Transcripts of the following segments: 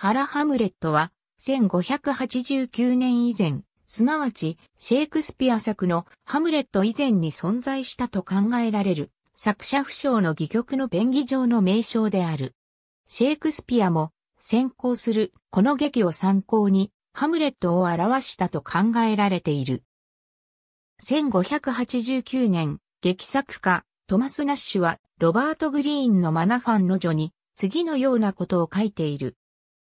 原ハムレットは、1589年以前、すなわち、シェイクスピア作のハムレット以前に存在したと考えられる、作者不詳の戯曲の便宜上の名称である。シェイクスピアも、先行するこの劇を参考に、ハムレットを表したと考えられている。1589年、劇作家、トマス・ナッシュは、ロバート・グリーンのマナファンの女に、次のようなことを書いている。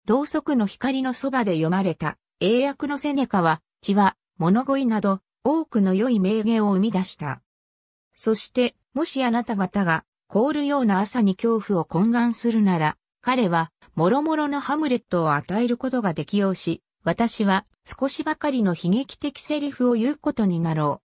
ろうそくの光のそばで読まれた、英訳のセネカは、血は、物乞いなど、多くの良い名言を生み出した。そして、もしあなた方が、凍るような朝に恐怖を懇願するなら、彼は、諸々のハムレットを与えることが適うし、私は少しばかりの悲劇的セリフを言うことになろう。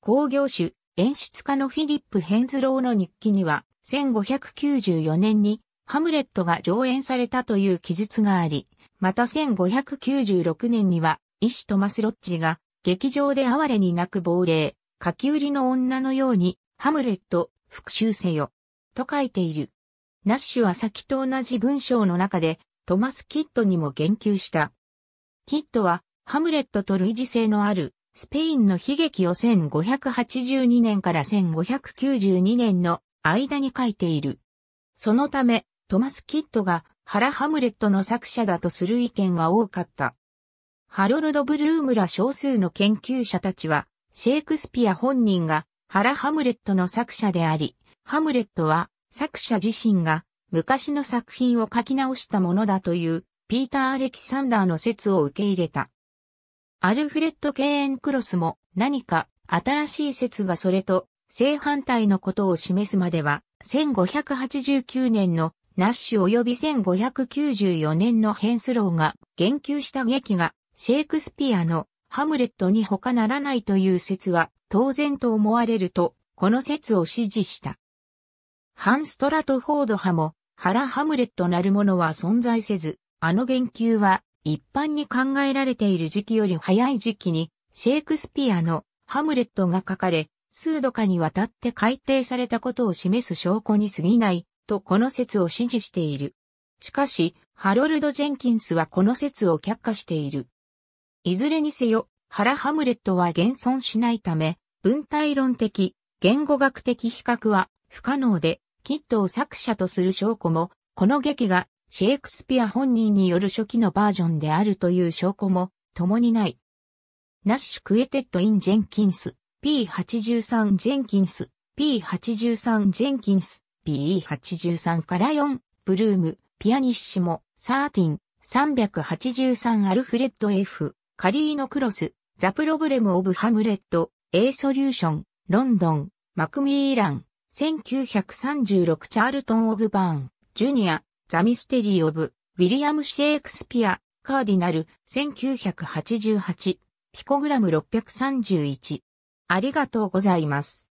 工業種、演出家のフィリップ・ヘンズローの日記には、1594年にハムレットが上演されたという記述があり、また1596年には、医師トマス・ロッジが、劇場で哀れに泣く亡霊、書き売りの女のように、ハムレット、復讐せよ、と書いている。ナッシュは先と同じ文章の中で、トマス・キッドにも言及した。キッドは、ハムレットと類似性のある、スペインの悲劇を1582年から1592年の間に書いている。そのため、トマス・キッドが原ハムレットの作者だとする意見が多かった。ハロルド・ブルームら少数の研究者たちは、シェイクスピア本人が原ハムレットの作者であり、ハムレットは作者自身が昔の作品を書き直したものだというピーター・アレキサンダーの説を受け入れた。アルフレッド・ケーン・クロスも何か新しい説がそれと正反対のことを示すまでは1589年のナッシュ及び1594年のヘンスローが言及した劇がシェイクスピアのハムレットに他ならないという説は当然と思われると、この説を支持した。ハンストラトフォード派も、ハラ・ハムレットなるものは存在せず、あの言及は一般に考えられている時期より早い時期に、シェイクスピアのハムレットが書かれ、数度かにわたって改定されたことを示す証拠に過ぎないとこの説を支持している。しかし、ハロルド・ジェンキンスはこの説を却下している。いずれにせよ、ハラ・ハムレットは現存しないため、文体論的、言語学的比較は不可能で、キットを作者とする証拠も、この劇がシェイクスピア本人による初期のバージョンであるという証拠も共にない。ナッシュ・クエテッド・イン・ジェンキンス、P83 ジェンキンス、P83 ジェンキンス、p e 8 3から4、ブルーム、ピアニッシモ、サーティン、383アルフレッド F、カリーノクロス、ザプロブレムオブハムレット、A ソリューション、ロンドン、マクミーラン、1936チャールトン・オグバーン、ジュニア、ザ・ミステリー・オブ、ウィリアム・シェイクスピア、カーディナル、1988、ピコグラム631。ありがとうございます。